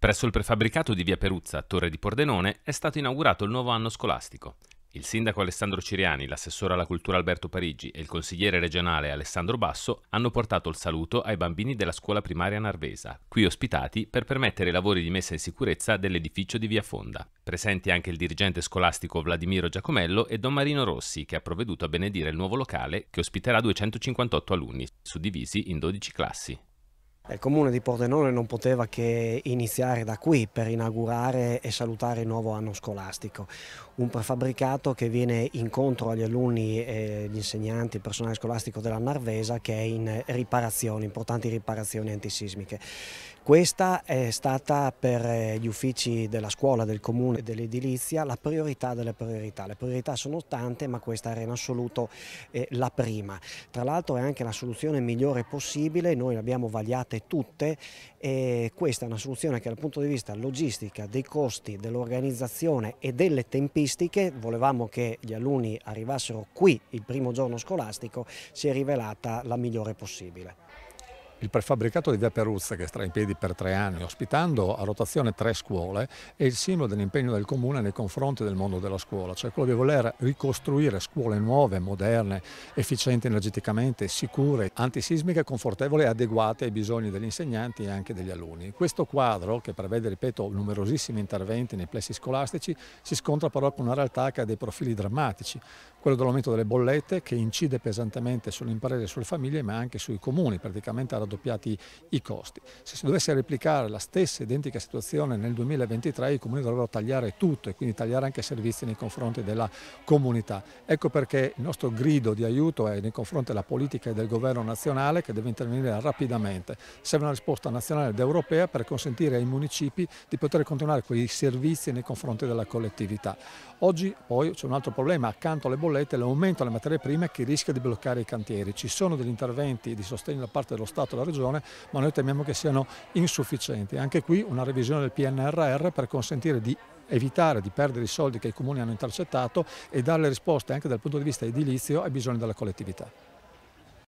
Presso il prefabbricato di Via Peruzza, Torre di Pordenone, è stato inaugurato il nuovo anno scolastico. Il sindaco Alessandro Ciriani, l'assessore alla cultura Alberto Parigi e il consigliere regionale Alessandro Basso hanno portato il saluto ai bambini della scuola primaria narvesa, qui ospitati per permettere i lavori di messa in sicurezza dell'edificio di Via Fonda. Presenti anche il dirigente scolastico Vladimiro Giacomello e Don Marino Rossi, che ha provveduto a benedire il nuovo locale che ospiterà 258 alunni, suddivisi in 12 classi. Il comune di Pordenone non poteva che iniziare da qui per inaugurare e salutare il nuovo anno scolastico. Un prefabbricato che viene incontro agli alunni, eh, gli insegnanti, il personale scolastico della Narvesa che è in riparazioni, importanti riparazioni antisismiche. Questa è stata per eh, gli uffici della scuola, del comune e dell'edilizia la priorità delle priorità. Le priorità sono tante ma questa era in assoluto eh, la prima. Tra l'altro è anche la soluzione migliore possibile, noi le abbiamo vagliate tutte e questa è una soluzione che dal punto di vista logistica, dei costi, dell'organizzazione e delle tempistiche volevamo che gli alunni arrivassero qui il primo giorno scolastico si è rivelata la migliore possibile. Il prefabbricato di Via Peruzza, che sta in piedi per tre anni, ospitando a rotazione tre scuole, è il simbolo dell'impegno del Comune nei confronti del mondo della scuola, cioè quello di voler ricostruire scuole nuove, moderne, efficienti energeticamente, sicure, antisismiche, confortevoli e adeguate ai bisogni degli insegnanti e anche degli alunni. Questo quadro, che prevede, ripeto, numerosissimi interventi nei plessi scolastici, si scontra però con una realtà che ha dei profili drammatici, quello dell'aumento delle bollette che incide pesantemente sulle imprese e sulle famiglie, ma anche sui comuni, praticamente a raddoppiati i costi. Se si dovesse replicare la stessa identica situazione nel 2023 i comuni dovrebbero tagliare tutto e quindi tagliare anche servizi nei confronti della comunità. Ecco perché il nostro grido di aiuto è nei confronti della politica e del governo nazionale che deve intervenire rapidamente. Serve una risposta nazionale ed europea per consentire ai municipi di poter continuare quei servizi nei confronti della collettività. Oggi poi c'è un altro problema, accanto alle bollette l'aumento delle materie prime che rischia di bloccare i cantieri. Ci sono degli interventi di sostegno da parte dello Stato la Regione, ma noi temiamo che siano insufficienti. Anche qui una revisione del PNRR per consentire di evitare di perdere i soldi che i comuni hanno intercettato e dare risposte anche dal punto di vista edilizio ai bisogni della collettività.